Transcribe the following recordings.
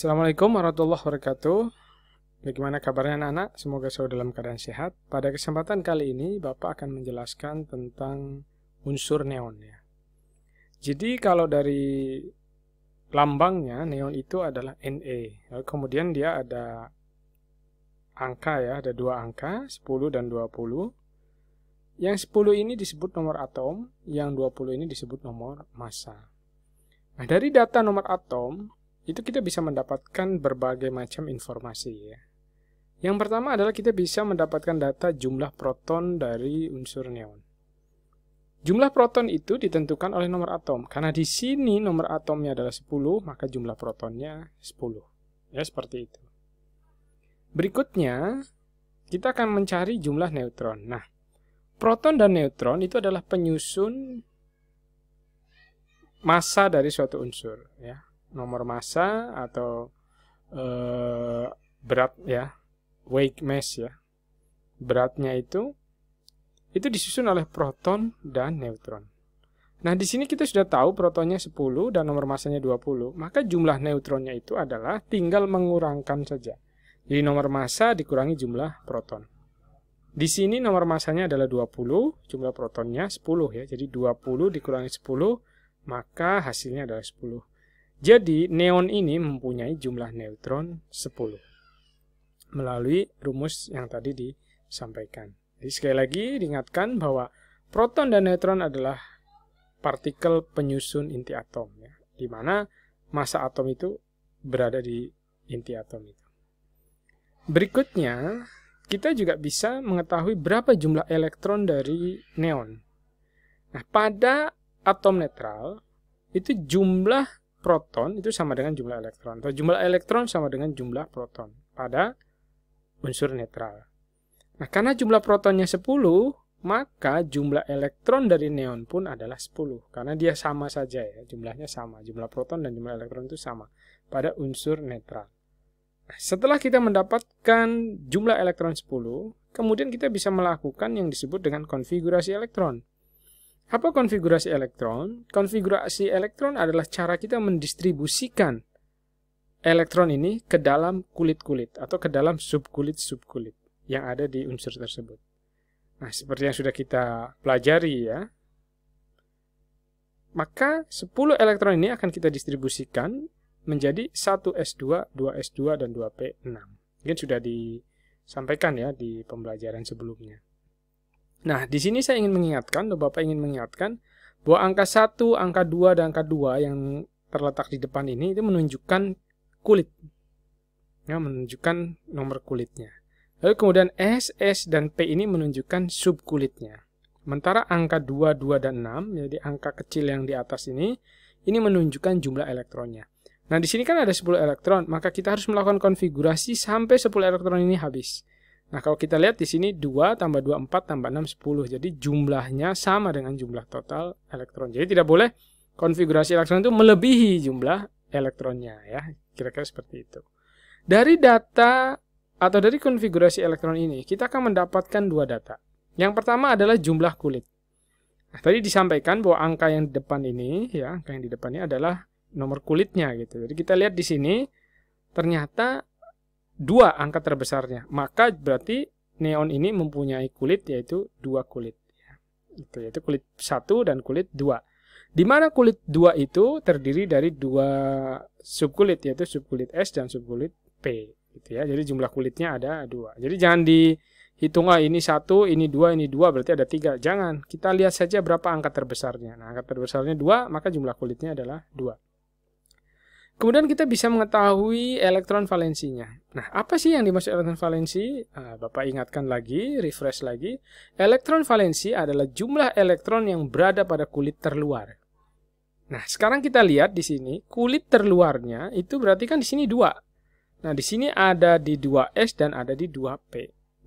Assalamualaikum warahmatullahi wabarakatuh. Bagaimana kabarnya anak-anak? Semoga selalu dalam keadaan sehat. Pada kesempatan kali ini, Bapak akan menjelaskan tentang unsur neon ya. Jadi kalau dari lambangnya neon itu adalah NA. Kemudian dia ada angka ya, ada dua angka, 10 dan 20. Yang 10 ini disebut nomor atom, yang 20 ini disebut nomor massa. Nah, dari data nomor atom, itu kita bisa mendapatkan berbagai macam informasi ya. Yang pertama adalah kita bisa mendapatkan data jumlah proton dari unsur neon. Jumlah proton itu ditentukan oleh nomor atom. Karena di sini nomor atomnya adalah 10, maka jumlah protonnya 10. Ya, seperti itu. Berikutnya, kita akan mencari jumlah neutron. Nah, proton dan neutron itu adalah penyusun massa dari suatu unsur, ya nomor massa atau eh, berat ya weight mass ya beratnya itu itu disusun oleh proton dan neutron. Nah, di sini kita sudah tahu protonnya 10 dan nomor massanya 20, maka jumlah neutronnya itu adalah tinggal mengurangkan saja. Jadi nomor massa dikurangi jumlah proton. Di sini nomor massanya adalah 20, jumlah protonnya 10 ya. Jadi 20 dikurangi 10, maka hasilnya adalah 10. Jadi, neon ini mempunyai jumlah neutron 10 melalui rumus yang tadi disampaikan. Jadi, sekali lagi diingatkan bahwa proton dan neutron adalah partikel penyusun inti atom, ya, di mana massa atom itu berada di inti atom itu. Berikutnya, kita juga bisa mengetahui berapa jumlah elektron dari neon. Nah, pada atom netral, itu jumlah proton itu sama dengan jumlah elektron. Atau jumlah elektron sama dengan jumlah proton pada unsur netral. Nah, karena jumlah protonnya 10, maka jumlah elektron dari neon pun adalah 10. Karena dia sama saja ya, jumlahnya sama. Jumlah proton dan jumlah elektron itu sama pada unsur netral. Nah, setelah kita mendapatkan jumlah elektron 10, kemudian kita bisa melakukan yang disebut dengan konfigurasi elektron. Apa konfigurasi elektron? Konfigurasi elektron adalah cara kita mendistribusikan elektron ini ke dalam kulit-kulit atau ke dalam subkulit-subkulit yang ada di unsur tersebut. Nah, seperti yang sudah kita pelajari ya. Maka 10 elektron ini akan kita distribusikan menjadi 1s2, 2s2 dan 2p6. Mungkin sudah disampaikan ya di pembelajaran sebelumnya. Nah, di sini saya ingin mengingatkan, atau Bapak ingin mengingatkan, bahwa angka 1, angka 2, dan angka 2 yang terletak di depan ini, itu menunjukkan kulit. Ya, menunjukkan nomor kulitnya. Lalu kemudian S, S, dan P ini menunjukkan subkulitnya. Sementara angka 2, 2, dan 6, jadi angka kecil yang di atas ini, ini menunjukkan jumlah elektronnya. Nah, di sini kan ada 10 elektron, maka kita harus melakukan konfigurasi sampai 10 elektron ini habis. Nah, kalau kita lihat di sini 2 tambah 2, 4 tambah 6, 10. Jadi jumlahnya sama dengan jumlah total elektron. Jadi tidak boleh konfigurasi elektron itu melebihi jumlah elektronnya ya. Kira-kira seperti itu. Dari data atau dari konfigurasi elektron ini, kita akan mendapatkan dua data. Yang pertama adalah jumlah kulit. Nah, tadi disampaikan bahwa angka yang di depan ini, ya, angka yang di depannya adalah nomor kulitnya gitu. Jadi kita lihat di sini, ternyata dua angka terbesarnya. Maka berarti neon ini mempunyai kulit yaitu dua kulit. Itu yaitu kulit satu dan kulit dua. Di mana kulit dua itu terdiri dari dua subkulit yaitu subkulit S dan subkulit P. Gitu ya. Jadi jumlah kulitnya ada dua. Jadi jangan dihitung ah ini satu, ini dua, ini dua berarti ada tiga. Jangan. Kita lihat saja berapa angka terbesarnya. Nah angka terbesarnya dua maka jumlah kulitnya adalah dua. Kemudian kita bisa mengetahui elektron valensinya. Nah, apa sih yang dimaksud elektron valensi? Ah, Bapak ingatkan lagi, refresh lagi. Elektron valensi adalah jumlah elektron yang berada pada kulit terluar. Nah, sekarang kita lihat di sini, kulit terluarnya itu berarti kan di sini 2. Nah, di sini ada di 2S dan ada di 2P.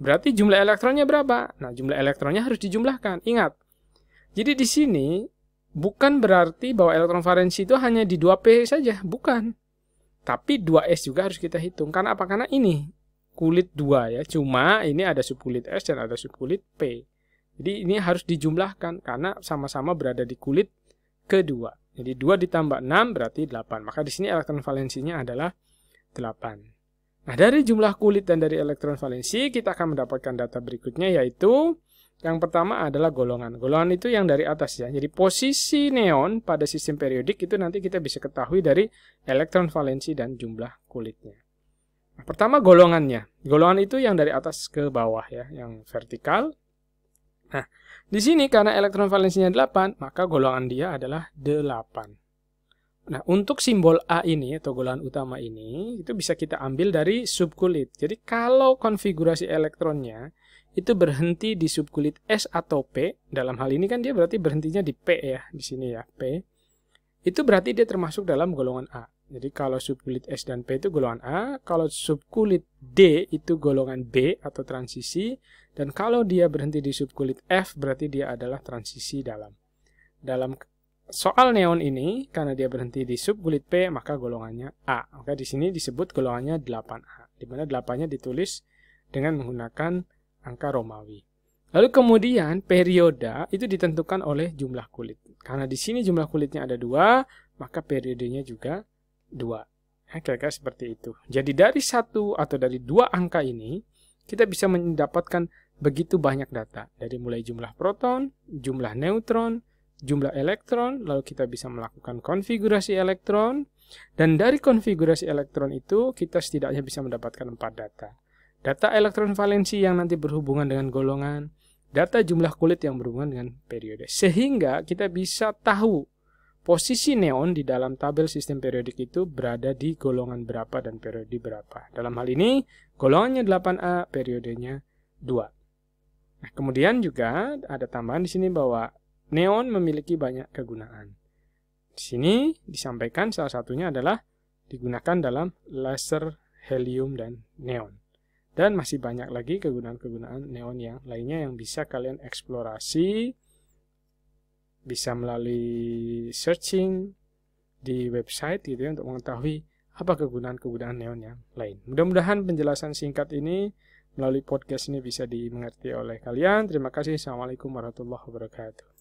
Berarti jumlah elektronnya berapa? Nah, jumlah elektronnya harus dijumlahkan. Ingat. Jadi di sini bukan berarti bahwa elektron valensi itu hanya di 2P saja, bukan. Tapi 2S juga harus kita hitung. Karena apa? Karena ini kulit 2 ya. Cuma ini ada subkulit S dan ada subkulit P. Jadi ini harus dijumlahkan karena sama-sama berada di kulit kedua. Jadi 2 ditambah 6 berarti 8. Maka di sini elektron valensinya adalah 8. Nah, dari jumlah kulit dan dari elektron valensi kita akan mendapatkan data berikutnya yaitu yang pertama adalah golongan. Golongan itu yang dari atas ya. Jadi posisi neon pada sistem periodik itu nanti kita bisa ketahui dari elektron valensi dan jumlah kulitnya. Nah, pertama golongannya. Golongan itu yang dari atas ke bawah ya, yang vertikal. Nah, di sini karena elektron valensinya 8, maka golongan dia adalah 8. Nah, untuk simbol A ini atau golongan utama ini, itu bisa kita ambil dari subkulit. Jadi kalau konfigurasi elektronnya itu berhenti di subkulit S atau P. Dalam hal ini kan dia berarti berhentinya di P ya, di sini ya, P. Itu berarti dia termasuk dalam golongan A. Jadi kalau subkulit S dan P itu golongan A, kalau subkulit D itu golongan B atau transisi, dan kalau dia berhenti di subkulit F berarti dia adalah transisi dalam. Dalam soal neon ini, karena dia berhenti di subkulit P, maka golongannya A. oke di sini disebut golongannya 8A, di mana 8-nya ditulis dengan menggunakan angka Romawi. Lalu kemudian periode itu ditentukan oleh jumlah kulit. Karena di sini jumlah kulitnya ada dua, maka periodenya juga dua. Ya, kira-kira seperti itu. Jadi dari satu atau dari dua angka ini, kita bisa mendapatkan begitu banyak data. Dari mulai jumlah proton, jumlah neutron, jumlah elektron, lalu kita bisa melakukan konfigurasi elektron, dan dari konfigurasi elektron itu kita setidaknya bisa mendapatkan empat data data elektron valensi yang nanti berhubungan dengan golongan, data jumlah kulit yang berhubungan dengan periode. Sehingga kita bisa tahu posisi neon di dalam tabel sistem periodik itu berada di golongan berapa dan periode berapa. Dalam hal ini, golongannya 8A, periodenya 2. Nah, kemudian juga ada tambahan di sini bahwa neon memiliki banyak kegunaan. Di sini disampaikan salah satunya adalah digunakan dalam laser helium dan neon. Dan masih banyak lagi kegunaan-kegunaan neon yang lainnya yang bisa kalian eksplorasi, bisa melalui searching di website gitu ya untuk mengetahui apa kegunaan-kegunaan neon yang lain. Mudah-mudahan penjelasan singkat ini melalui podcast ini bisa dimengerti oleh kalian. Terima kasih. Assalamualaikum warahmatullahi wabarakatuh.